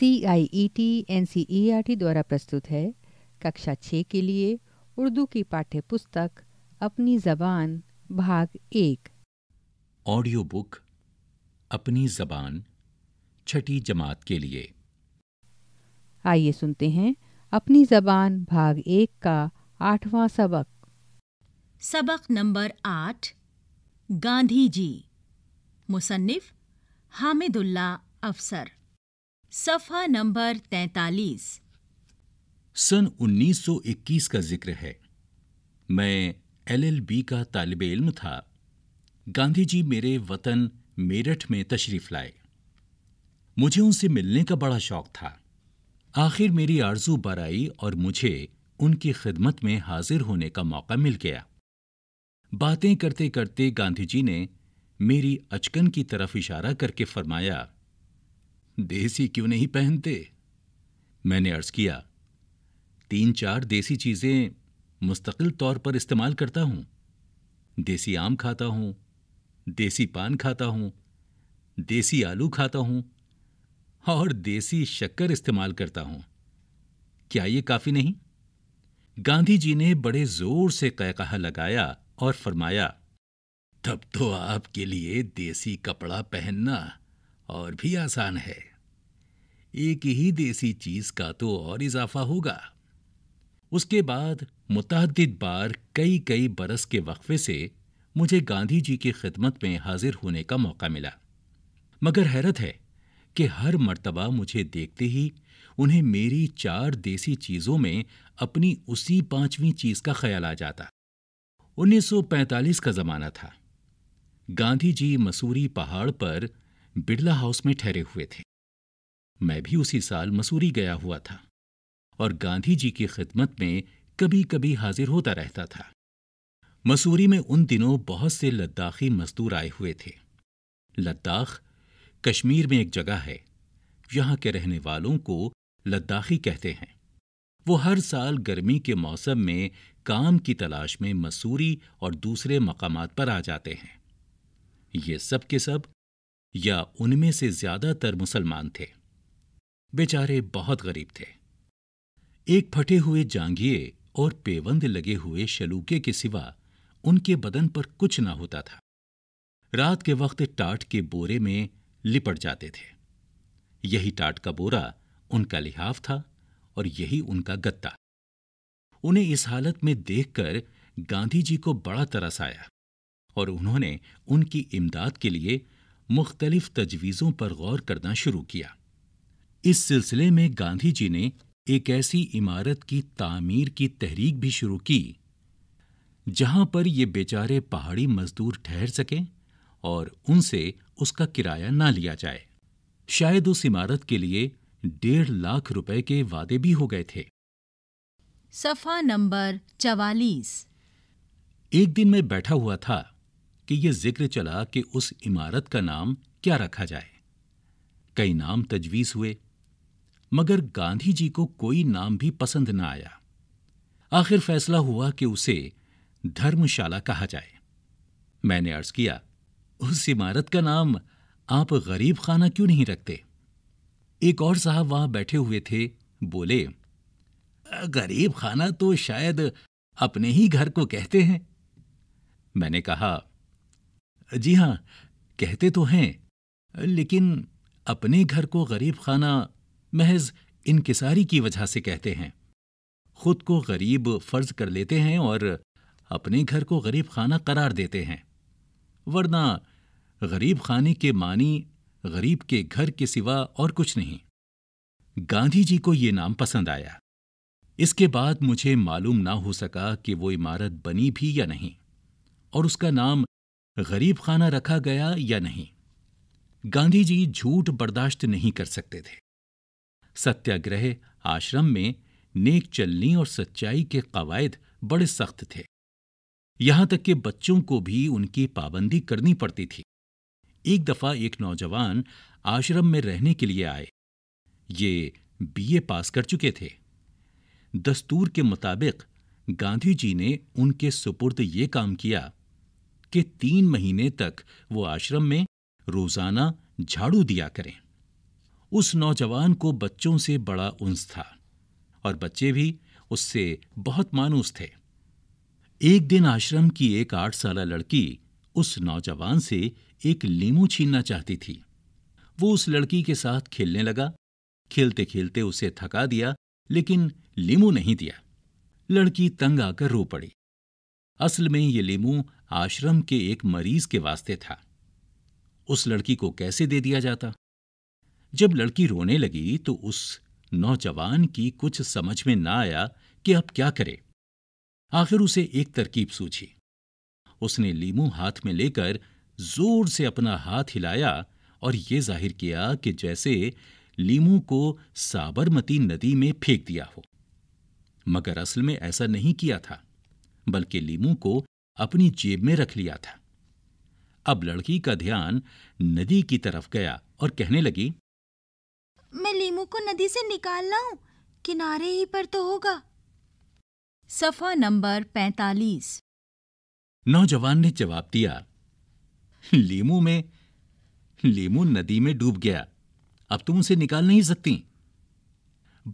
C I E T N C E R T द्वारा प्रस्तुत है कक्षा छः के लिए उर्दू की पाठ्य पुस्तक अपनी जबान भाग एक ऑडियो बुक अपनी जबान छठी जमात के लिए आइए सुनते हैं अपनी जबान भाग एक का आठवां सबक सबक नंबर आठ गांधी जी मुसन्फ हामिदुल्ला अफसर सफा नंबर तैतालीस सन 1921 का जिक्र है मैं एलएलबी का तालब इल्म था गांधी जी मेरे वतन मेरठ में तशरीफ लाए मुझे उनसे मिलने का बड़ा शौक था आखिर मेरी आरजू बराई और मुझे उनकी खिदमत में हाजिर होने का मौका मिल गया बातें करते करते गांधी जी ने मेरी अचकन की तरफ इशारा करके फरमाया देसी क्यों नहीं पहनते मैंने अर्ज किया तीन चार देसी चीज़ें मुस्तकिल तौर पर इस्तेमाल करता हूँ देसी आम खाता हूं देसी पान खाता हूं देसी आलू खाता हूं और देसी शक्कर इस्तेमाल करता हूँ क्या ये काफ़ी नहीं गांधी जी ने बड़े जोर से कहकहा लगाया और फरमाया तब तो आपके लिए देसी कपड़ा पहनना और भी आसान है एक ही देसी चीज का तो और इजाफा होगा उसके बाद मुतद बार कई कई बरस के वक्फे से मुझे गांधी जी की खिदमत में हाजिर होने का मौका मिला मगर हैरत है कि हर मर्तबा मुझे देखते ही उन्हें मेरी चार देसी चीज़ों में अपनी उसी पांचवीं चीज़ का ख्याल आ जाता 1945 का ज़माना था गांधी जी मसूरी पहाड़ पर बिरला हाउस में ठहरे हुए थे मैं भी उसी साल मसूरी गया हुआ था और गांधी जी की खिदमत में कभी कभी हाजिर होता रहता था मसूरी में उन दिनों बहुत से लद्दाखी मजदूर आए हुए थे लद्दाख कश्मीर में एक जगह है यहाँ के रहने वालों को लद्दाखी कहते हैं वो हर साल गर्मी के मौसम में काम की तलाश में मसूरी और दूसरे मकाम पर आ जाते हैं ये सब के सब या उनमें से ज्यादातर मुसलमान थे बेचारे बहुत गरीब थे एक फटे हुए जांगिए और पेवंद लगे हुए शलूके के सिवा उनके बदन पर कुछ ना होता था रात के वक्त टाट के बोरे में लिपट जाते थे यही टाट का बोरा उनका लिहाफ था और यही उनका गत्ता उन्हें इस हालत में देखकर गांधी जी को बड़ा तरस आया और उन्होंने उनकी इमदाद के लिए मुख्तलिफ तजवीज़ों पर गौर करना शुरू किया इस सिलसिले में गांधी जी ने एक ऐसी इमारत की तामीर की तहरीक भी शुरू की जहां पर ये बेचारे पहाड़ी मजदूर ठहर सकें और उनसे उसका किराया ना लिया जाए शायद उस इमारत के लिए डेढ़ लाख रुपए के वादे भी हो गए थे सफा नंबर चवालीस एक दिन मैं बैठा हुआ था कि यह जिक्र चला कि उस इमारत का नाम क्या रखा जाए कई नाम तजवीज हुए मगर गांधी जी को कोई नाम भी पसंद न आया आखिर फैसला हुआ कि उसे धर्मशाला कहा जाए मैंने अर्ज किया उस इमारत का नाम आप गरीब खाना क्यों नहीं रखते एक और साहब वहां बैठे हुए थे बोले गरीब खाना तो शायद अपने ही घर को कहते हैं मैंने कहा जी हां कहते तो हैं लेकिन अपने घर को गरीब खाना महज इनकसारी की वजह से कहते हैं खुद को गरीब फर्ज कर लेते हैं और अपने घर को गरीब खाना करार देते हैं वरना गरीब खाने के मानी गरीब के घर के सिवा और कुछ नहीं गांधी जी को ये नाम पसंद आया इसके बाद मुझे मालूम ना हो सका कि वो इमारत बनी भी या नहीं और उसका नाम गरीब खाना रखा गया या नहीं गांधी जी झूठ बर्दाश्त नहीं कर सकते थे सत्याग्रह आश्रम में नेक चलनी और सच्चाई के कवायद बड़े सख्त थे यहां तक कि बच्चों को भी उनकी पाबंदी करनी पड़ती थी एक दफा एक नौजवान आश्रम में रहने के लिए आए ये बीए पास कर चुके थे दस्तूर के मुताबिक गांधी जी ने उनके सुपुर्द ये काम किया कि तीन महीने तक वो आश्रम में रोजाना झाड़ू दिया करें उस नौजवान को बच्चों से बड़ा उन्स था और बच्चे भी उससे बहुत मानूस थे एक दिन आश्रम की एक आठ साल लड़की उस नौजवान से एक लीमू छीनना चाहती थी वो उस लड़की के साथ खेलने लगा खेलते खेलते उसे थका दिया लेकिन लीमू नहीं दिया लड़की तंग आकर रो पड़ी असल में ये लीमू आश्रम के एक मरीज के वास्ते था उस लड़की को कैसे दे दिया जाता जब लड़की रोने लगी तो उस नौजवान की कुछ समझ में ना आया कि अब क्या करे आखिर उसे एक तरकीब सूझी उसने लीमू हाथ में लेकर जोर से अपना हाथ हिलाया और ये जाहिर किया कि जैसे लीमू को साबरमती नदी में फेंक दिया हो मगर असल में ऐसा नहीं किया था बल्कि लीमू को अपनी जेब में रख लिया था अब लड़की का ध्यान नदी की तरफ गया और कहने लगी जम्मू को नदी से निकालना लाऊं किनारे ही पर तो होगा सफा नंबर पैतालीस नौजवान ने जवाब दिया लीमू में लीमू नदी में डूब गया अब तुम उसे निकाल नहीं सकती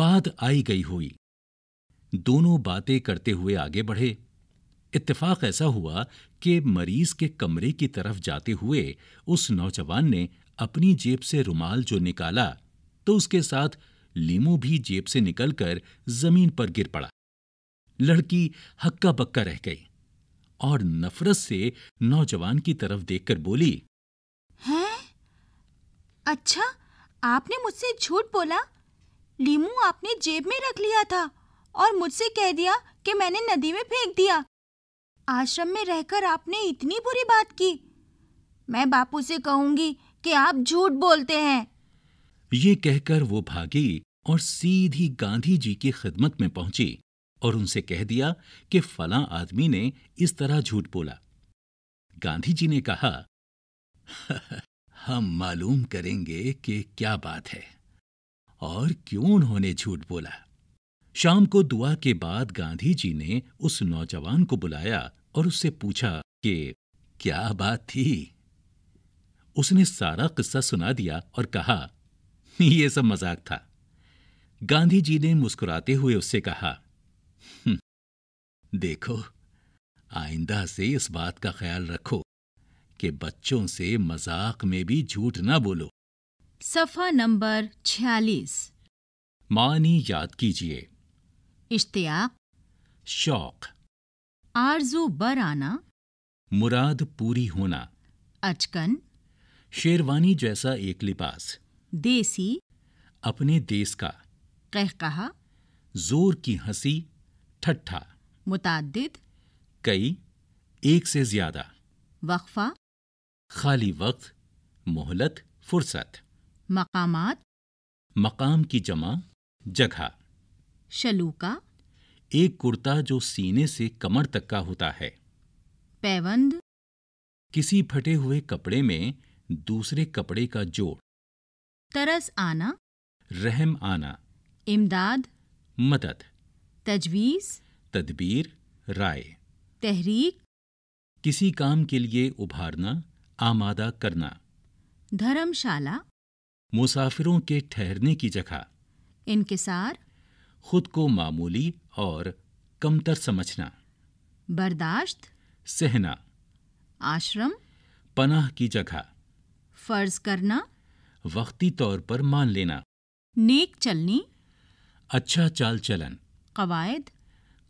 बात आई गई हुई दोनों बातें करते हुए आगे बढ़े इत्तेफाक ऐसा हुआ कि मरीज के कमरे की तरफ जाते हुए उस नौजवान ने अपनी जेब से रुमाल जो निकाला तो उसके साथ लीमू भी जेब से निकलकर जमीन पर गिर पड़ा लड़की हक्का बक्का रह गई और नफरत से नौजवान की तरफ देखकर बोली है अच्छा आपने मुझसे झूठ बोला लीमो आपने जेब में रख लिया था और मुझसे कह दिया कि मैंने नदी में फेंक दिया आश्रम में रहकर आपने इतनी बुरी बात की मैं बापू से कहूंगी कि आप झूठ बोलते हैं ये कहकर वो भागी और सीधी गांधी जी की खिदमत में पहुंची और उनसे कह दिया कि फला आदमी ने इस तरह झूठ बोला गांधी जी ने कहा हम मालूम करेंगे कि क्या बात है और क्यों उन्होंने झूठ बोला शाम को दुआ के बाद गांधी जी ने उस नौजवान को बुलाया और उससे पूछा कि क्या बात थी उसने सारा किस्सा सुना दिया और कहा ये सब मजाक था गांधी जी ने मुस्कुराते हुए उससे कहा हम्म, देखो आइंदा से इस बात का ख्याल रखो कि बच्चों से मजाक में भी झूठ ना बोलो सफा नंबर छियालीस मानी याद कीजिए इश्तियाक शौक आरजू बर आना मुराद पूरी होना अचकन शेरवानी जैसा एक लिबास देसी अपने देश का कह कहा जोर की हंसी ठट्ठा मुताद कई एक से ज्यादा वक्फा खाली वक्त मोहलत फुर्सत मकामात मकाम की जमा जगह शलूका एक कुर्ता जो सीने से कमर तक का होता है पैवंद किसी फटे हुए कपड़े में दूसरे कपड़े का जोड़ तरस आना रहम आना इमदाद मदद तजवीज़ तदबीर राय तहरीक किसी काम के लिए उभारना आमादा करना धर्मशाला मुसाफिरों के ठहरने की जगह इनकसार खुद को मामूली और कमतर समझना बर्दाश्त सहना आश्रम पनाह की जगह फर्ज करना वक्ती तौर पर मान लेना नेक चलनी अच्छा चाल चलन कवायद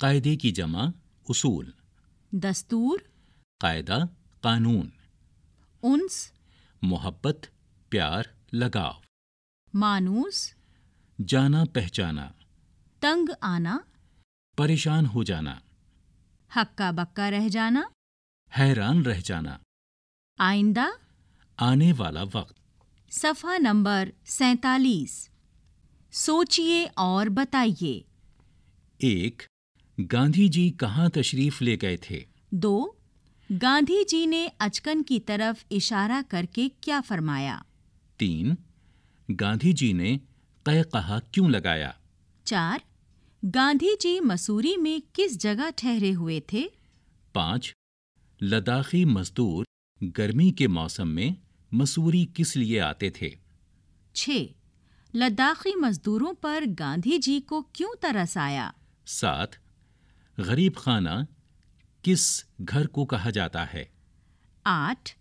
कायदे की जमा उसूल दस्तूर कायदा कानून उन्स मोहब्बत प्यार लगाव मानूस जाना पहचाना तंग आना परेशान हो जाना हक्का बक्का रह जाना हैरान रह जाना आइंदा आने वाला वक्त सफ़ा नंबर सैतालीस सोचिए और बताइए एक गांधी जी कहाँ तशरीफ ले गए थे दो गांधी जी ने अचकन की तरफ इशारा करके क्या फरमाया तीन गांधी जी ने कह कहा क्यों लगाया चार गांधी जी मसूरी में किस जगह ठहरे हुए थे पाँच लद्दाखी मजदूर गर्मी के मौसम में मसूरी किस लिए आते थे छ लद्दाखी मजदूरों पर गांधी जी को क्यों तरस आया सात गरीब खाना किस घर को कहा जाता है आठ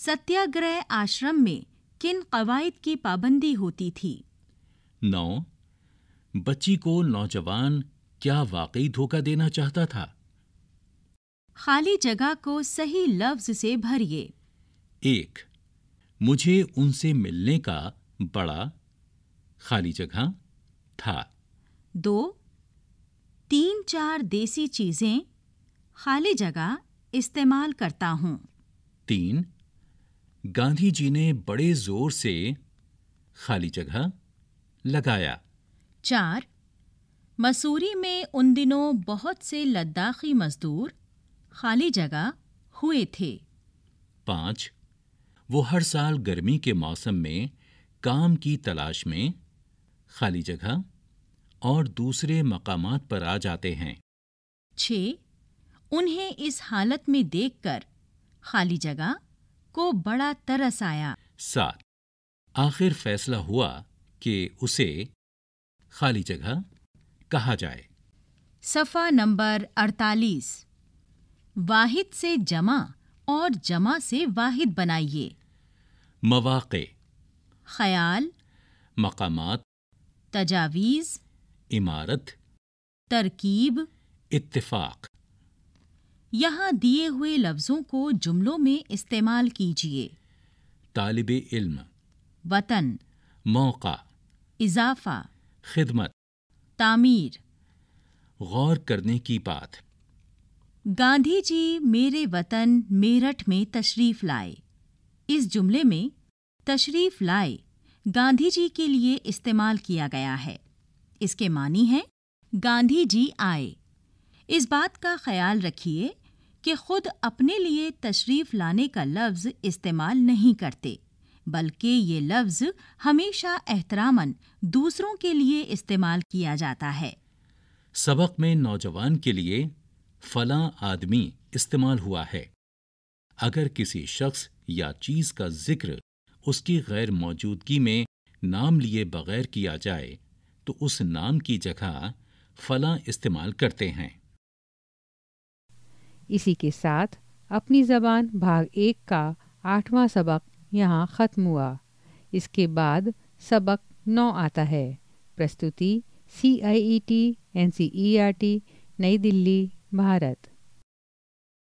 सत्याग्रह आश्रम में किन कवायद की पाबंदी होती थी नौ बच्ची को नौजवान क्या वाकई धोखा देना चाहता था खाली जगह को सही लफ्ज से भरिए एक मुझे उनसे मिलने का बड़ा खाली जगह था दो तीन चार देसी चीज़ें खाली जगह इस्तेमाल करता हूँ तीन गांधी जी ने बड़े जोर से खाली जगह लगाया चार मसूरी में उन दिनों बहुत से लद्दाखी मजदूर खाली जगह हुए थे पाँच वो हर साल गर्मी के मौसम में काम की तलाश में खाली जगह और दूसरे मकाम पर आ जाते हैं छ उन्हें इस हालत में देखकर खाली जगह को बड़ा तरस आया सात आखिर फैसला हुआ कि उसे खाली जगह कहा जाए सफ़ा नंबर 48 वाहिद से जमा और जमा से वाहिद बनाइए मवाक़े ख्याल मकाम तजावीज़ इमारत तरकीब इतफाक यहाँ दिए हुए लफ्ज़ों को जुमलों में इस्तेमाल कीजिए तालब इल्म वतन मौका इजाफा खिदमत तामीर गौर करने की बात गांधी जी मेरे वतन मेरठ में तशरीफ़ लाए इस जुमले में तशरीफ लाए गांधी जी के लिए इस्तेमाल किया गया है इसके मानी है गांधी जी आए इस बात का ख्याल रखिए कि खुद अपने लिए तशरीफ लाने का लफ्ज़ इस्तेमाल नहीं करते बल्कि ये लफ्ज़ हमेशा एहतरामन दूसरों के लिए इस्तेमाल किया जाता है सबक में नौजवान के लिए फला आदमी इस्तेमाल हुआ है अगर किसी शख्स या चीज का जिक्र उसकी गैर मौजूदगी में नाम लिए बगैर किया जाए तो उस नाम की जगह फला इस्तेमाल करते हैं इसी के साथ अपनी जबान भाग एक का आठवां सबक यहाँ ख़त्म हुआ इसके बाद सबक नौ आता है प्रस्तुति C I E T N C E R T नई दिल्ली भारत